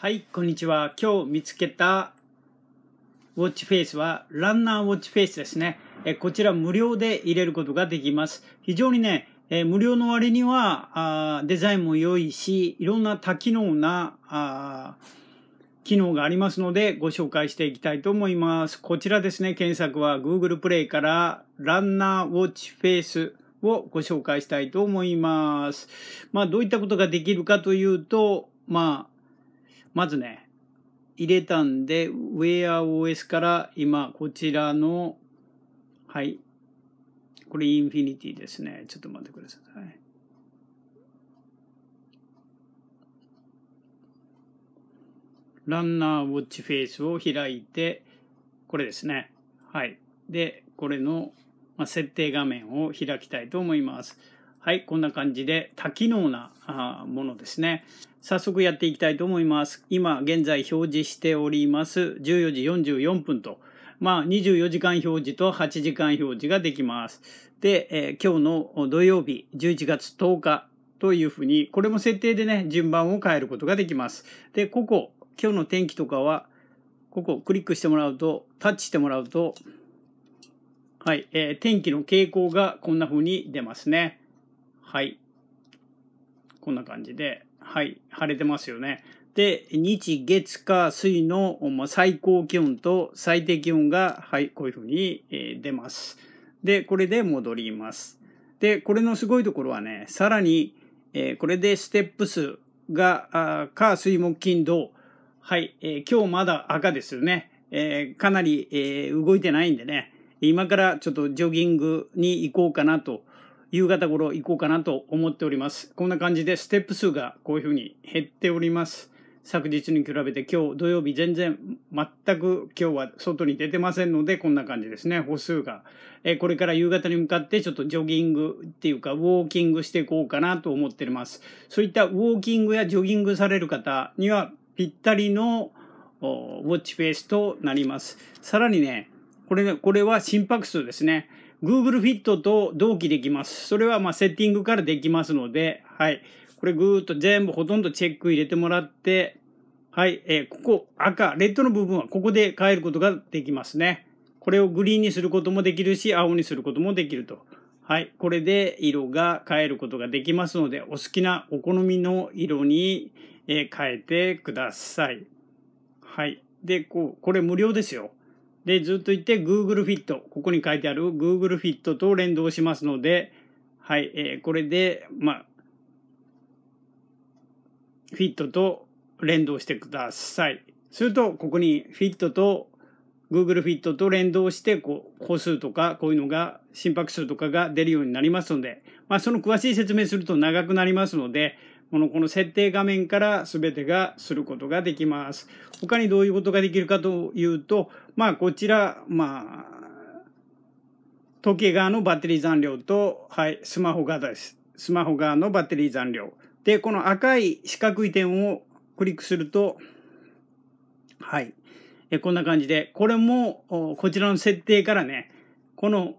はい、こんにちは。今日見つけたウォッチフェイスは、ランナーウォッチフェイスですね。えこちら無料で入れることができます。非常にね、え無料の割にはあデザインも良いし、いろんな多機能なあ機能がありますのでご紹介していきたいと思います。こちらですね、検索は Google プレイからランナーウォッチフェイスをご紹介したいと思います。まあ、どういったことができるかというと、まあ、まずね、入れたんで、WearOS から今、こちらの、はい、これ、インフィニティですね。ちょっと待ってください。ランナーウォッチフェイスを開いて、これですね。はい。で、これの設定画面を開きたいと思います。はい、こんな感じで多機能なものですね。早速やっていきたいと思います。今現在表示しております14時44分と、まあ24時間表示と8時間表示ができます。で、えー、今日の土曜日11月10日というふうに、これも設定でね、順番を変えることができます。で、ここ、今日の天気とかは、ここクリックしてもらうと、タッチしてもらうと、はい、えー、天気の傾向がこんな風に出ますね。はい。こんな感じで、はい、晴れてますよね。で、日、月、火、水の最高気温と最低気温が、はい、こういうふうに出ます。で、これで戻ります。で、これのすごいところはね、さらに、えー、これでステップ数が、火、水、木、金、土。はい、えー、今日まだ赤ですよね。えー、かなり、え動いてないんでね、今からちょっとジョギングに行こうかなと夕方頃行こうかなと思っております。こんな感じでステップ数がこういうふうに減っております。昨日に比べて今日土曜日全然全く今日は外に出てませんのでこんな感じですね歩数が、えこれから夕方に向かってちょっとジョギングっていうかウォーキングしていこうかなと思っておりますそういったウォーキングやジョギングされる方にはぴったりのウォッチフェースとなりますさらにねこれねこれは心拍数ですね Google Fit と同期できます。それはまあセッティングからできますので、はい。これぐーっと全部ほとんどチェック入れてもらって、はい。えー、ここ赤、レッドの部分はここで変えることができますね。これをグリーンにすることもできるし、青にすることもできると。はい。これで色が変えることができますので、お好きなお好みの色に変えてください。はい。で、こう、これ無料ですよ。で、ずっと言って Google Fit、ここに書いてある Google Fit と連動しますので、はい、えー、これで、まあ、フィットと連動してください。すると、ここにフィットと Google Fit と連動して、こう、個数とか、こういうのが、心拍数とかが出るようになりますので、まあ、その詳しい説明すると長くなりますので、この、この設定画面から全てがすることができます。他にどういうことができるかというと、まあ、こちら、まあ、時計側のバッテリー残量と、はい、スマホ側です。スマホ側のバッテリー残量。で、この赤い四角い点をクリックすると、はい。えこんな感じで、これも、こちらの設定からね、この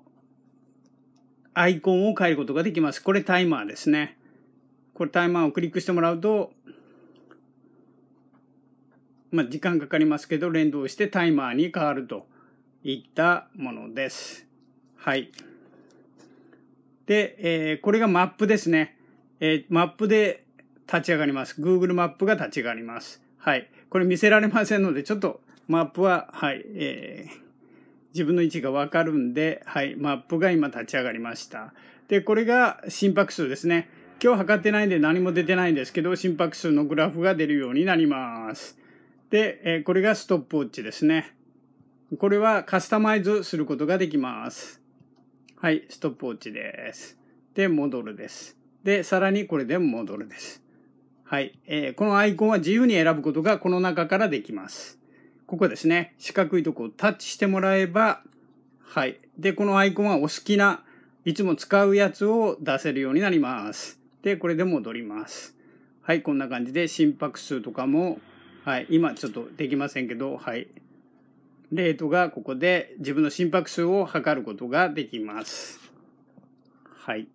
アイコンを変えることができます。これタイマーですね。これタイマーをクリックしてもらうと、まあ、時間かかりますけど連動してタイマーに変わるといったものです。はい。で、えー、これがマップですね。えー、マップで立ち上がります。Google マップが立ち上がります。はい。これ見せられませんので、ちょっとマップは、はい、えー、自分の位置がわかるんで、はい、マップが今立ち上がりました。で、これが心拍数ですね。今日測ってないんで何も出てないんですけど、心拍数のグラフが出るようになります。で、えこれがストップウォッチですね。これはカスタマイズすることができます。はい、ストップウォッチです。で、戻るです。で、さらにこれで戻るです。はい、えー、このアイコンは自由に選ぶことがこの中からできます。ここですね、四角いとこをタッチしてもらえば、はい。で、このアイコンはお好きな、いつも使うやつを出せるようになります。で、これで戻ります。はい、こんな感じで心拍数とかも、はい、今ちょっとできませんけど、はい。レートがここで自分の心拍数を測ることができます。はい。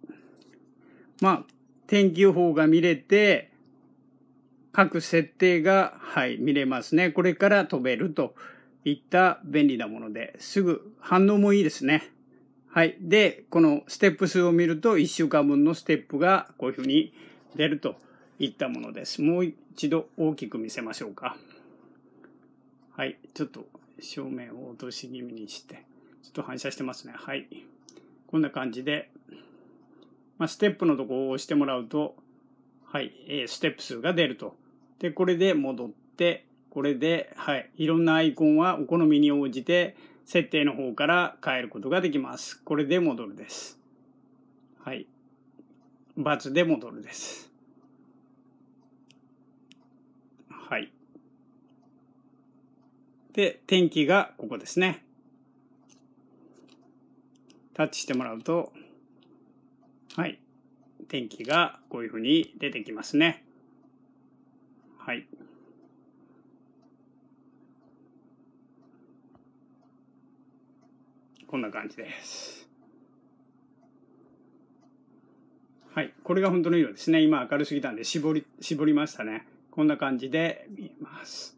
まあ、天気予報が見れて、各設定が、はい、見れますね。これから飛べるといった便利なものですぐ反応もいいですね。はい。で、このステップ数を見ると、1週間分のステップがこういうふうに出るといったものです。もう一度大きく見せましょうか。はい。ちょっと正面を落とし気味にして、ちょっと反射してますね。はい。こんな感じで、まあ、ステップのとこを押してもらうと、はい、えー、ステップ数が出ると。で、これで戻って、これで、はい、いろんなアイコンはお好みに応じて、設定の方から変えることができます。これで戻るです。はい。×で戻るです。はい。で、天気がここですね。タッチしてもらうと、はい。天気がこういうふうに出てきますね。はい。こんな感じです。はい。これが本当の色ですね。今明るすぎたんで絞り、絞りましたね。こんな感じで見えます。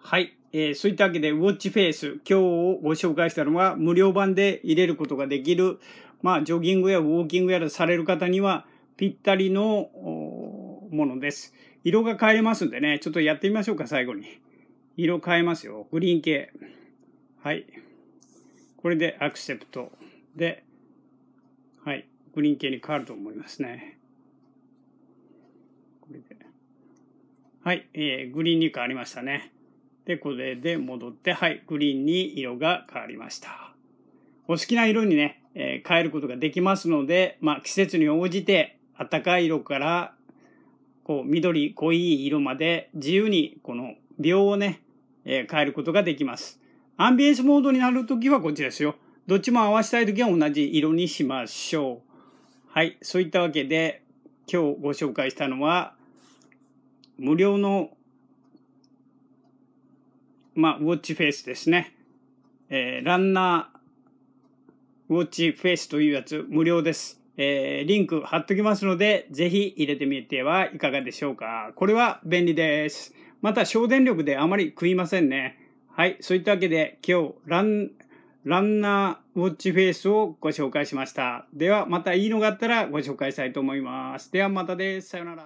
はい。えー、そういったわけで、ウォッチフェイス、今日ご紹介したのは、無料版で入れることができる、まあ、ジョギングやウォーキングやらされる方には、ぴったりのものです。色が変えれますんでね、ちょっとやってみましょうか、最後に。色変えますよ。グリーン系。はい。これでアクセプトで、はい、グリーン系に変わると思いますね。これで。はい、えー、グリーンに変わりましたね。で、これで戻って、はい、グリーンに色が変わりました。お好きな色にね、えー、変えることができますので、まあ、季節に応じて、暖かい色から、こう、緑濃い色まで自由に、この、秒をね、えー、変えることができます。アンビエンスモードになるときはこっちですよ。どっちも合わせたいときは同じ色にしましょう。はい。そういったわけで、今日ご紹介したのは、無料の、まあ、ウォッチフェイスですね。えー、ランナーウォッチフェイスというやつ、無料です。えー、リンク貼っときますので、ぜひ入れてみてはいかがでしょうか。これは便利です。また、省電力であまり食いませんね。はい、そういったわけで今日ラン、ランナーウォッチフェイスをご紹介しました。ではまたいいのがあったらご紹介したいと思います。ではまたです。さようなら。